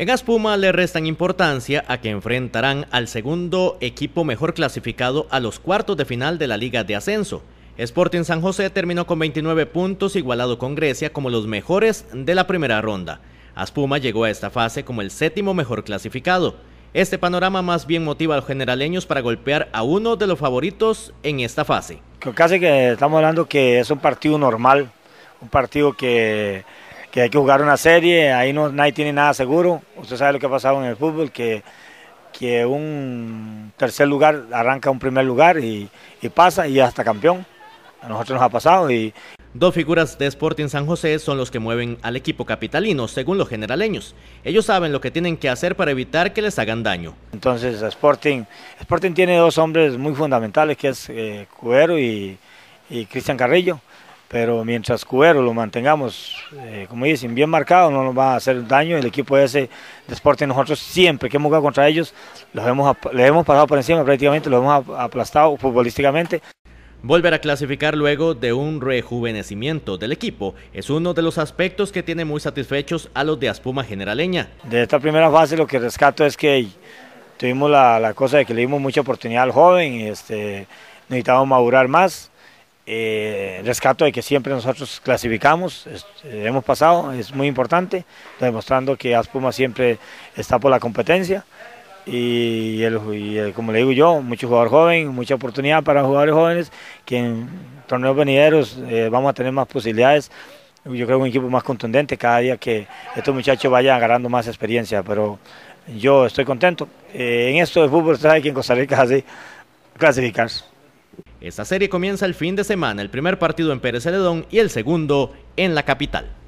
En Aspuma le restan importancia a que enfrentarán al segundo equipo mejor clasificado a los cuartos de final de la Liga de Ascenso. Sporting San José terminó con 29 puntos igualado con Grecia como los mejores de la primera ronda. Aspuma llegó a esta fase como el séptimo mejor clasificado. Este panorama más bien motiva a los generaleños para golpear a uno de los favoritos en esta fase. casi que estamos hablando que es un partido normal, un partido que que hay que jugar una serie, ahí no nadie tiene nada seguro. Usted sabe lo que ha pasado en el fútbol, que, que un tercer lugar arranca un primer lugar y, y pasa y hasta campeón. A nosotros nos ha pasado y, Dos figuras de Sporting San José son los que mueven al equipo capitalino, según los generaleños. Ellos saben lo que tienen que hacer para evitar que les hagan daño. Entonces, Sporting, Sporting tiene dos hombres muy fundamentales, que es eh, Cuero y, y Cristian Carrillo pero mientras Cuero lo mantengamos, eh, como dicen, bien marcado, no nos va a hacer daño. El equipo de ese deporte, nosotros siempre que hemos jugado contra ellos, los hemos, les hemos pasado por encima prácticamente, los hemos aplastado futbolísticamente. Volver a clasificar luego de un rejuvenecimiento del equipo es uno de los aspectos que tiene muy satisfechos a los de Aspuma Generaleña. De esta primera fase lo que rescato es que tuvimos la, cosa de que le dimos mucha oportunidad al joven y este, necesitábamos madurar más eh, rescato de que siempre nosotros clasificamos, eh, hemos pasado, es muy importante, demostrando que Aspuma siempre está por la competencia y, como le digo yo, mucho jugador joven, mucha oportunidad para jugadores jóvenes que en torneos venideros eh, vamos a tener más posibilidades. Yo creo un equipo más contundente cada día que estos muchachos vayan agarrando más experiencia, pero yo estoy contento. Eh, en esto de fútbol, trae que en Costa Rica así clasificarse. Esta serie comienza el fin de semana, el primer partido en Pérez Celedón y el segundo en la capital.